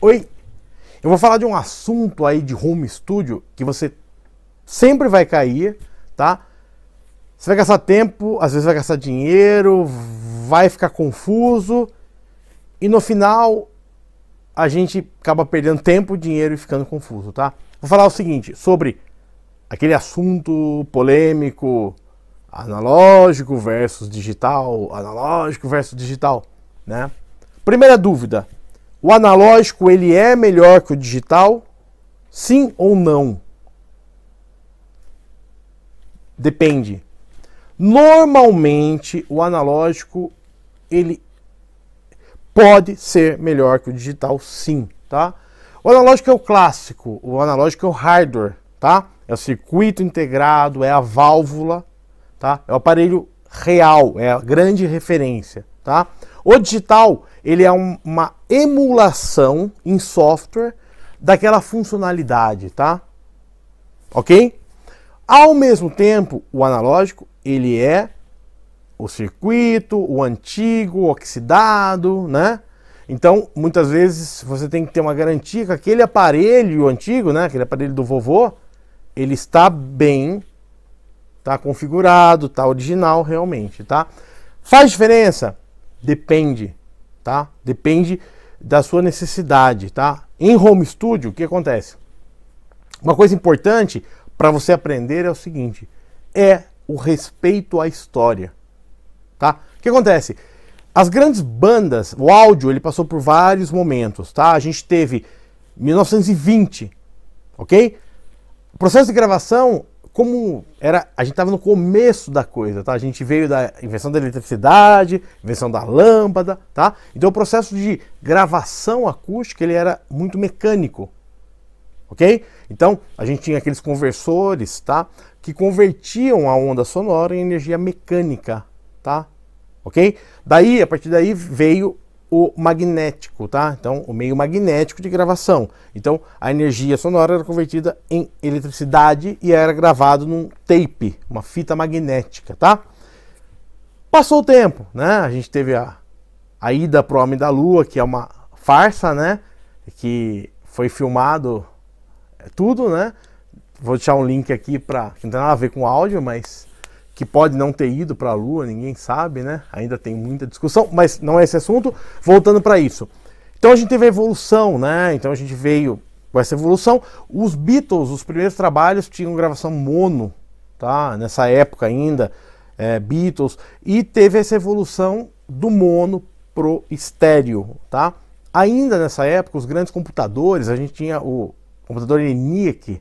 Oi! Eu vou falar de um assunto aí de home studio que você sempre vai cair, tá? Você vai gastar tempo, às vezes vai gastar dinheiro, vai ficar confuso e no final a gente acaba perdendo tempo, dinheiro e ficando confuso, tá? Vou falar o seguinte sobre aquele assunto polêmico analógico versus digital, analógico versus digital, né? Primeira dúvida: o analógico ele é melhor que o digital? Sim ou não? Depende. Normalmente o analógico ele pode ser melhor que o digital, sim, tá? O analógico é o clássico, o analógico é o hardware, tá? É o circuito integrado, é a válvula, tá? É o aparelho real, é a grande referência, tá? O digital ele é um, uma emulação em software daquela funcionalidade, tá? Ok? Ao mesmo tempo, o analógico, ele é o circuito, o antigo, o oxidado, né? Então, muitas vezes você tem que ter uma garantia que aquele aparelho antigo, né, aquele aparelho do vovô, ele está bem, está configurado, está original realmente, tá? Faz diferença? Depende tá? Depende da sua necessidade, tá? Em home studio, o que acontece? Uma coisa importante para você aprender é o seguinte: é o respeito à história, tá? O que acontece? As grandes bandas, o áudio, ele passou por vários momentos, tá? A gente teve 1920, ok? O processo de gravação como era, a gente estava no começo da coisa, tá? A gente veio da invenção da eletricidade, invenção da lâmpada, tá? Então o processo de gravação acústica ele era muito mecânico, ok? Então a gente tinha aqueles conversores, tá? Que convertiam a onda sonora em energia mecânica, tá? Ok? Daí, a partir daí veio o magnético, tá? Então, o meio magnético de gravação. Então, a energia sonora era convertida em eletricidade e era gravado num tape, uma fita magnética, tá? Passou o tempo, né? A gente teve a, a ida pro Homem da Lua, que é uma farsa, né? Que foi filmado é, tudo, né? Vou deixar um link aqui para não tem nada a ver com áudio, mas que pode não ter ido para a Lua, ninguém sabe, né? Ainda tem muita discussão, mas não é esse assunto. Voltando para isso. Então a gente teve a evolução, né? Então a gente veio com essa evolução. Os Beatles, os primeiros trabalhos, tinham gravação mono, tá? Nessa época ainda, é, Beatles. E teve essa evolução do mono pro estéreo, tá? Ainda nessa época, os grandes computadores, a gente tinha o computador ENIAC.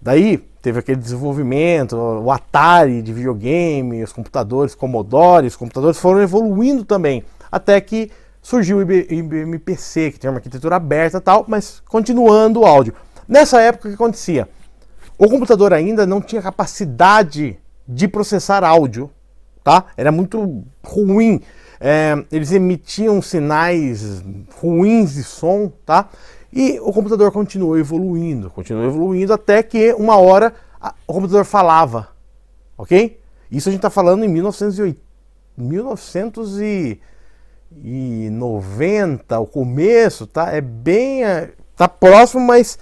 Daí, teve aquele desenvolvimento, o Atari de videogame, os computadores, Commodore, os computadores foram evoluindo também, até que surgiu o IBM PC, que tem uma arquitetura aberta e tal, mas continuando o áudio. Nessa época, o que acontecia? O computador ainda não tinha capacidade de processar áudio, tá? Era muito ruim. É, eles emitiam sinais ruins de som, tá? E o computador continuou evoluindo, continuou evoluindo até que uma hora a, o computador falava, ok? Isso a gente está falando em 1990, o começo, tá? É bem, tá próximo, mas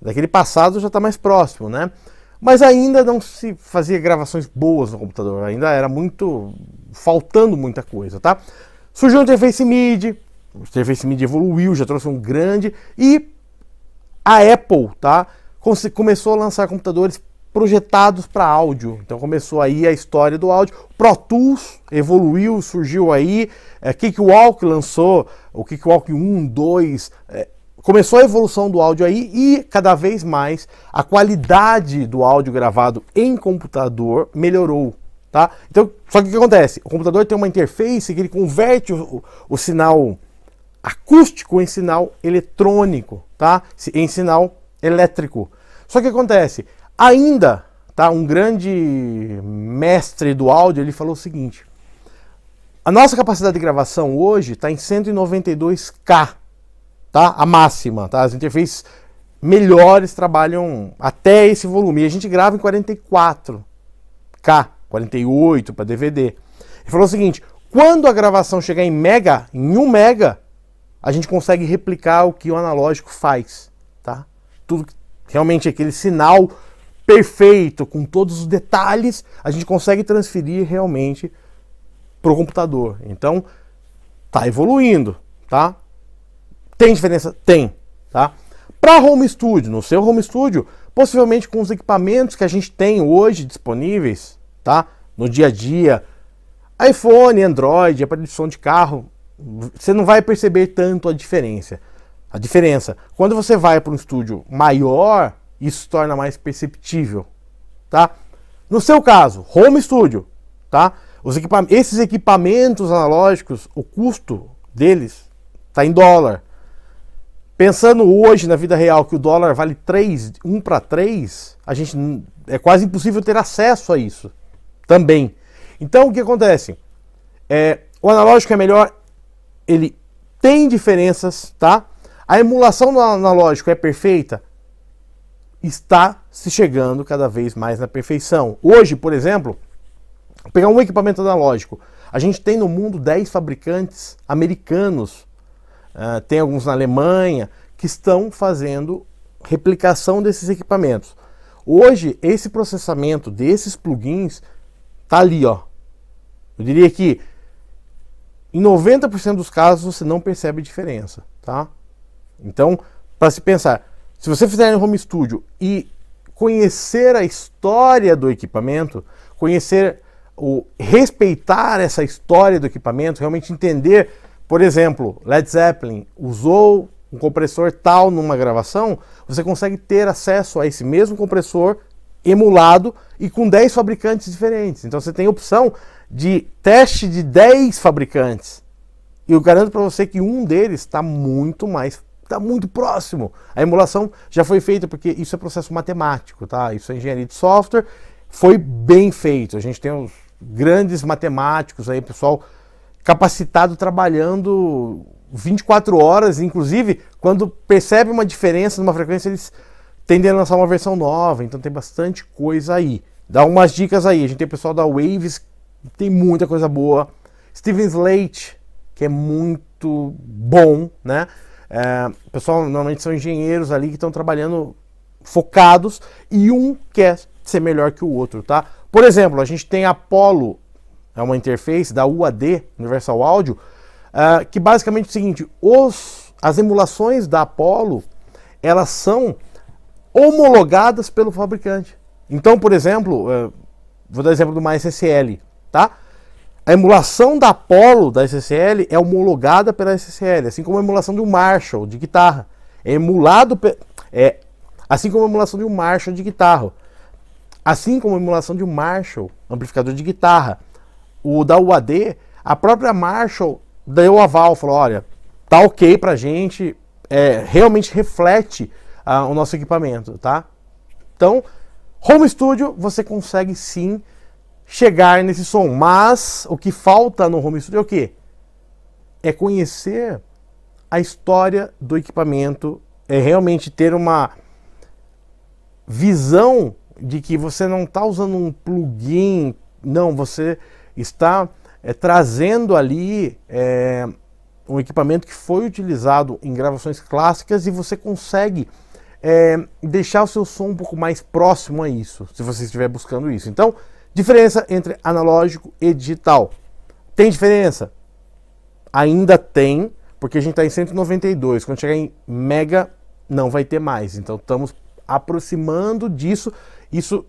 daquele passado já está mais próximo, né? Mas ainda não se fazia gravações boas no computador, ainda era muito faltando muita coisa, tá? Surgiu o interface MIDI, o Surface Media evoluiu, já trouxe um grande. E a Apple, tá? Começou a lançar computadores projetados para áudio. Então começou aí a história do áudio. Pro Tools evoluiu, surgiu aí. É, Cakewalk lançou o Kickwalk 1, 2. É, começou a evolução do áudio aí e cada vez mais a qualidade do áudio gravado em computador melhorou. Tá? Então, só que o que acontece? O computador tem uma interface que ele converte o, o, o sinal acústico em sinal eletrônico, tá? Em sinal elétrico. Só que acontece, ainda, tá? Um grande mestre do áudio, ele falou o seguinte: a nossa capacidade de gravação hoje está em 192K, tá? A máxima, tá? As interfaces melhores trabalham até esse volume. E a gente grava em 44K, 48 para DVD. Ele falou o seguinte: quando a gravação chegar em mega, em 1 mega, a gente consegue replicar o que o analógico faz, tá? Tudo realmente aquele sinal perfeito com todos os detalhes, a gente consegue transferir realmente para o computador. Então, tá evoluindo, tá? Tem diferença? Tem, tá? Para home studio, no seu home studio, possivelmente com os equipamentos que a gente tem hoje disponíveis, tá? No dia a dia, iPhone, Android, aparelho de som de carro, você não vai perceber tanto a diferença. A diferença, quando você vai para um estúdio maior, isso torna mais perceptível, tá? No seu caso, home studio, tá? Equipa esses equipamentos analógicos, o custo deles está em dólar. Pensando hoje na vida real que o dólar vale 3, 1 para 3, a gente é quase impossível ter acesso a isso também. Então o que acontece? É, o analógico é melhor ele tem diferenças, tá? A emulação do analógico é perfeita? Está se chegando cada vez mais na perfeição. Hoje, por exemplo, pegar um equipamento analógico, a gente tem no mundo 10 fabricantes americanos, uh, tem alguns na Alemanha, que estão fazendo replicação desses equipamentos. Hoje, esse processamento desses plugins tá ali, ó. Eu diria que em 90% dos casos você não percebe diferença, tá? Então, para se pensar, se você fizer em home studio e conhecer a história do equipamento, conhecer o respeitar essa história do equipamento, realmente entender, por exemplo, Led Zeppelin usou um compressor tal numa gravação, você consegue ter acesso a esse mesmo compressor emulado e com 10 fabricantes diferentes. Então você tem opção de teste de 10 fabricantes. E eu garanto para você que um deles está muito mais, está muito próximo. A emulação já foi feita porque isso é processo matemático, tá? Isso é engenharia de software, foi bem feito. A gente tem os grandes matemáticos aí, pessoal capacitado trabalhando 24 horas, inclusive quando percebe uma diferença numa frequência, eles tendem a lançar uma versão nova, então tem bastante coisa aí. Dá umas dicas aí, a gente tem pessoal da Waves tem muita coisa boa. Steven Slate, que é muito bom, né? É, pessoal normalmente são engenheiros ali que estão trabalhando focados e um quer ser melhor que o outro, tá? Por exemplo, a gente tem Apollo, é uma interface da UAD, Universal Audio, é, que basicamente é o seguinte, os, as emulações da Apollo, elas são homologadas pelo fabricante. Então, por exemplo, é, vou dar exemplo do MySSL tá? A emulação da Apollo, da SSL, é homologada pela SSL, assim como a emulação de um Marshall de guitarra. É emulado, é, assim como a emulação de um Marshall de guitarra. Assim como a emulação de um Marshall, amplificador de guitarra. O da UAD, a própria Marshall deu aval, falou, olha, tá ok pra gente, é, realmente reflete ah, o nosso equipamento, tá? Então, home studio você consegue sim chegar nesse som. Mas o que falta no home studio é o quê? É conhecer a história do equipamento, é realmente ter uma visão de que você não está usando um plugin, não, você está é, trazendo ali é, um equipamento que foi utilizado em gravações clássicas e você consegue é, deixar o seu som um pouco mais próximo a isso, se você estiver buscando isso. Então, Diferença entre analógico e digital. Tem diferença? Ainda tem, porque a gente está em 192. Quando chegar em mega, não vai ter mais. Então estamos aproximando disso, isso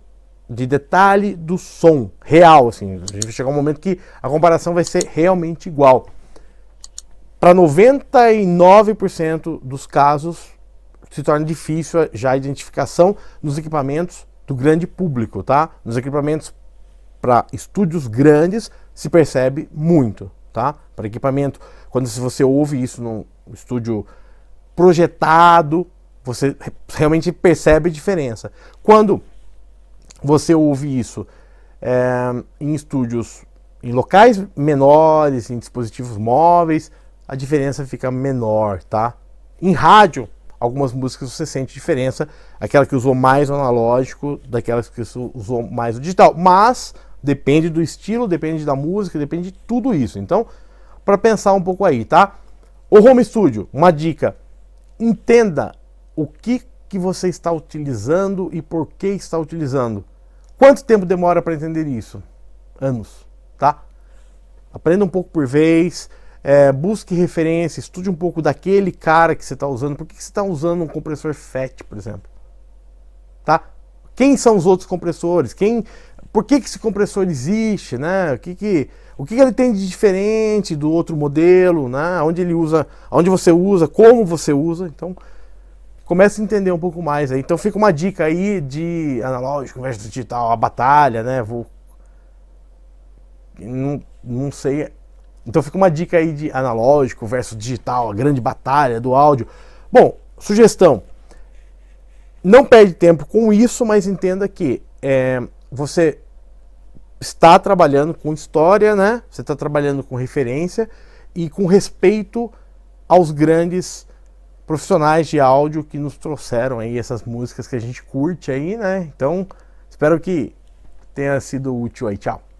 de detalhe do som real. Assim, a gente vai chegar um momento que a comparação vai ser realmente igual. Para 99% dos casos, se torna difícil já a identificação nos equipamentos do grande público, tá? Nos equipamentos para estúdios grandes se percebe muito, tá? Para equipamento, quando você ouve isso num estúdio projetado, você realmente percebe a diferença. Quando você ouve isso é, em estúdios, em locais menores, em dispositivos móveis, a diferença fica menor, tá? Em rádio, algumas músicas você sente diferença, aquela que usou mais o analógico daquelas que usou mais o digital, mas Depende do estilo, depende da música, depende de tudo isso. Então, para pensar um pouco aí, tá? O home studio, uma dica: entenda o que que você está utilizando e por que está utilizando. Quanto tempo demora para entender isso? Anos, tá? Aprenda um pouco por vez, é, busque referência, estude um pouco daquele cara que você está usando. Por que, que você está usando um compressor FET, por exemplo? Tá? Quem são os outros compressores? Quem por que, que esse compressor existe, né? O que, que, o que, que ele tem de diferente do outro modelo, né? Onde ele usa, onde você usa, como você usa. Então, comece a entender um pouco mais aí. Então fica uma dica aí de analógico versus digital, a batalha, né? Vou não, não sei. Então fica uma dica aí de analógico versus digital, a grande batalha do áudio. Bom, sugestão. Não perde tempo com isso, mas entenda que é, você está trabalhando com história, né? Você está trabalhando com referência e com respeito aos grandes profissionais de áudio que nos trouxeram aí essas músicas que a gente curte aí, né? Então, espero que tenha sido útil aí. Tchau.